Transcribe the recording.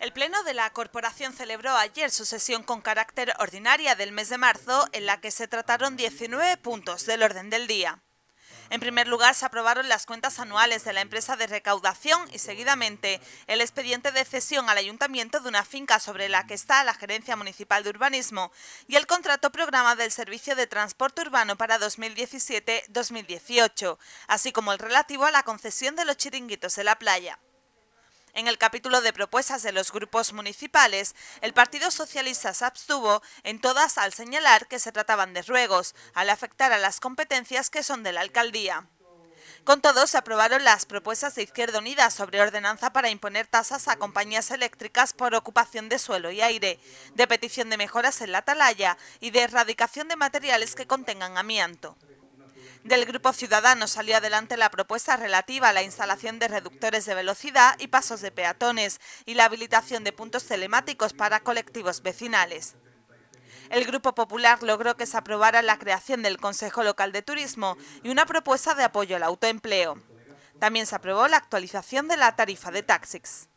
El Pleno de la Corporación celebró ayer su sesión con carácter ordinaria del mes de marzo, en la que se trataron 19 puntos del orden del día. En primer lugar, se aprobaron las cuentas anuales de la empresa de recaudación y, seguidamente, el expediente de cesión al ayuntamiento de una finca sobre la que está la Gerencia Municipal de Urbanismo y el contrato programa del Servicio de Transporte Urbano para 2017-2018, así como el relativo a la concesión de los chiringuitos de la playa. En el capítulo de propuestas de los grupos municipales, el Partido Socialista se abstuvo en todas al señalar que se trataban de ruegos, al afectar a las competencias que son de la alcaldía. Con todo, se aprobaron las propuestas de Izquierda Unida sobre ordenanza para imponer tasas a compañías eléctricas por ocupación de suelo y aire, de petición de mejoras en la atalaya y de erradicación de materiales que contengan amianto. Del Grupo Ciudadano salió adelante la propuesta relativa a la instalación de reductores de velocidad y pasos de peatones y la habilitación de puntos telemáticos para colectivos vecinales. El Grupo Popular logró que se aprobara la creación del Consejo Local de Turismo y una propuesta de apoyo al autoempleo. También se aprobó la actualización de la tarifa de taxis.